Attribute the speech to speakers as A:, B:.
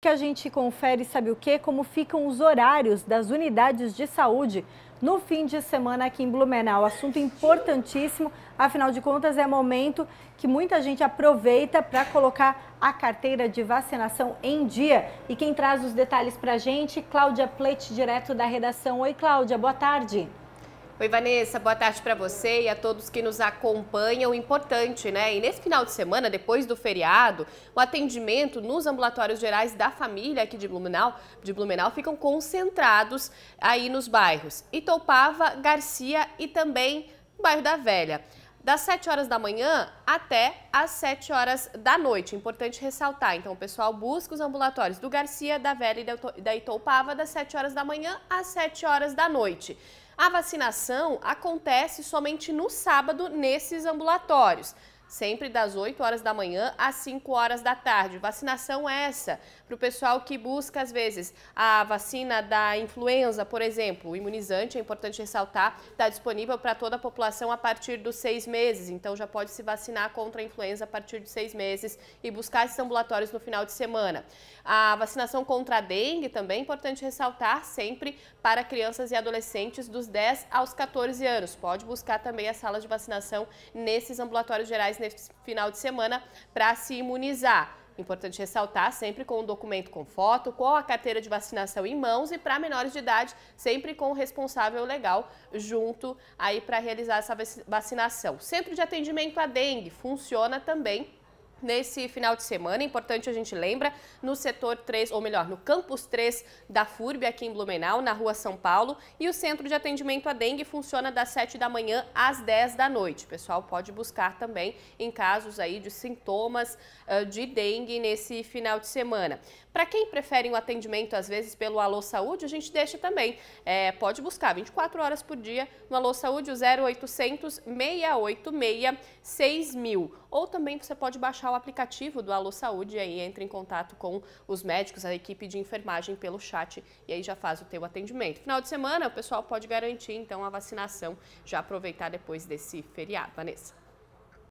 A: que a gente confere, sabe o quê? Como ficam os horários das unidades de saúde no fim de semana aqui em Blumenau. Assunto importantíssimo, afinal de contas é momento que muita gente aproveita para colocar a carteira de vacinação em dia.
B: E quem traz os detalhes para a gente, Cláudia Plete, direto da redação. Oi, Cláudia, boa tarde. Oi, Vanessa, boa tarde para você e a todos que nos acompanham. Importante, né? E nesse final de semana, depois do feriado, o atendimento nos ambulatórios gerais da família aqui de Blumenau, de Blumenau ficam concentrados aí nos bairros Itopava, Garcia e também bairro da Velha das 7 horas da manhã até as 7 horas da noite. Importante ressaltar, então, o pessoal busca os ambulatórios do Garcia, da Velha e da Itoupava das 7 horas da manhã às 7 horas da noite. A vacinação acontece somente no sábado nesses ambulatórios sempre das 8 horas da manhã às 5 horas da tarde. Vacinação é essa para o pessoal que busca, às vezes, a vacina da influenza, por exemplo. O imunizante, é importante ressaltar, está disponível para toda a população a partir dos seis meses. Então, já pode se vacinar contra a influenza a partir de seis meses e buscar esses ambulatórios no final de semana. A vacinação contra a dengue também é importante ressaltar, sempre para crianças e adolescentes dos 10 aos 14 anos. Pode buscar também a sala de vacinação nesses ambulatórios gerais nesse final de semana para se imunizar. Importante ressaltar, sempre com o um documento com foto, com a carteira de vacinação em mãos e para menores de idade, sempre com o responsável legal junto aí para realizar essa vacinação. Centro de atendimento à dengue funciona também nesse final de semana. Importante a gente lembra, no setor 3, ou melhor, no campus 3 da FURB, aqui em Blumenau, na rua São Paulo. E o centro de atendimento à dengue funciona das 7 da manhã às 10 da noite. O pessoal pode buscar também em casos aí de sintomas uh, de dengue nesse final de semana. Para quem prefere um atendimento, às vezes, pelo Alô Saúde, a gente deixa também. É, pode buscar 24 horas por dia no Alô Saúde, o 0800 686 6000. Ou também você pode baixar baixar o aplicativo do Alô Saúde e aí entra em contato com os médicos, a equipe de enfermagem pelo chat e aí já faz o teu atendimento. Final de semana, o pessoal pode garantir então a vacinação, já aproveitar depois desse feriado. Vanessa.